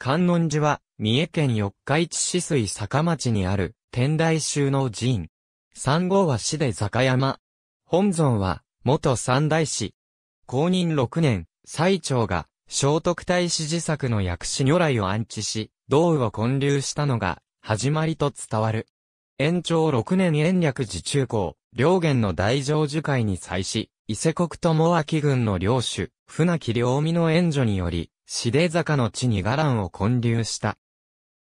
観音寺は、三重県四日市市水坂町にある、天台宗の寺院。三号は市で坂山。本尊は、元三大師。公認六年、最長が、聖徳太子自作の薬師如来を安置し、道を建立したのが、始まりと伝わる。延長六年延暦寺中高、両元の大乗樹会に際し、伊勢国と明軍の領主、船木良美の援助により、しで坂の地に伽藍を建立した。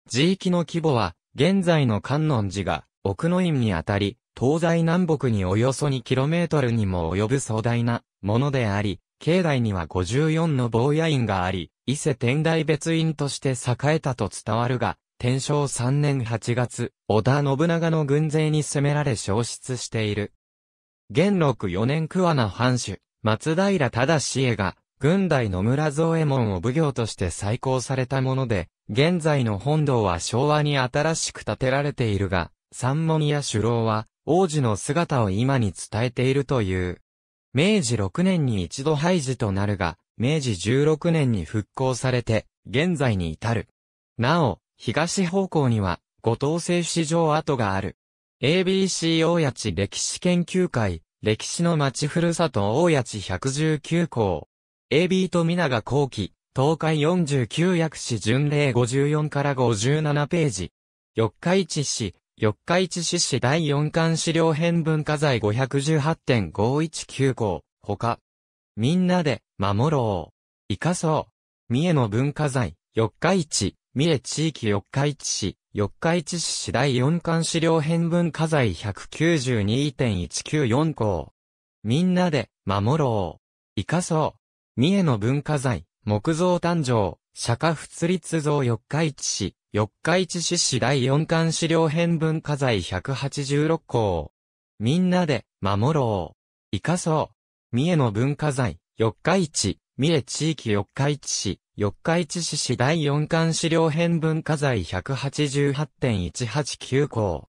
地域の規模は、現在の観音寺が、奥の院にあたり、東西南北におよそ 2km にも及ぶ壮大なものであり、境内には54の坊や院があり、伊勢天台別院として栄えたと伝わるが、天正3年8月、織田信長の軍勢に攻められ消失している。元禄4年桑名藩主、松平忠重が、軍代野村蔵衛門を奉行として再興されたもので、現在の本堂は昭和に新しく建てられているが、三門や首楼は、王子の姿を今に伝えているという。明治6年に一度廃寺となるが、明治16年に復興されて、現在に至る。なお、東方向には、五島製市場跡がある。ABC 大谷地歴史研究会、歴史の町ふるさと大谷地119校。AB 富永後期、東海49薬師巡礼54から57ページ。四日市市、四日市市市第四巻資料編文化財518.519項、他。みんなで、守ろう。生かそう。三重の文化財、四日市、三重地域四日市市、四日市市第四巻資料編文化財192.194項。みんなで、守ろう。生かそう。三重の文化財、木造誕生、釈迦仏立像四日市市、四日市市市第四巻資料編文化財186項。みんなで、守ろう。生かそう。三重の文化財、四日市、三重地域四日市市、四日市市市第四巻資料編文化財188.189項。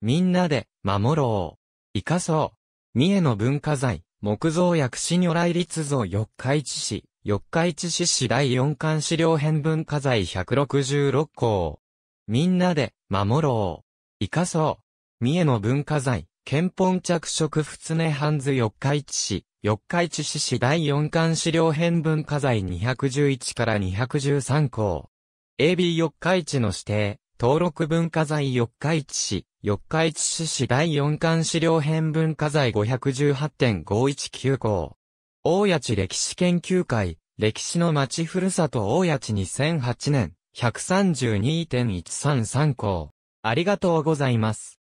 みんなで、守ろう。生かそう。三重の文化財、木造薬師如来立像四日市市、四日市市市第四巻資料編文化財166項。みんなで、守ろう。生かそう。三重の文化財、憲本着色不ハンズ四日市市、四日市市市第四巻資料編文化財211から213項。AB 四日市の指定、登録文化財四日市市、四日市市市第四巻資料編文化財518.519項。大谷地歴史研究会、歴史の町ふるさと大谷地2008年、132.133項。ありがとうございます。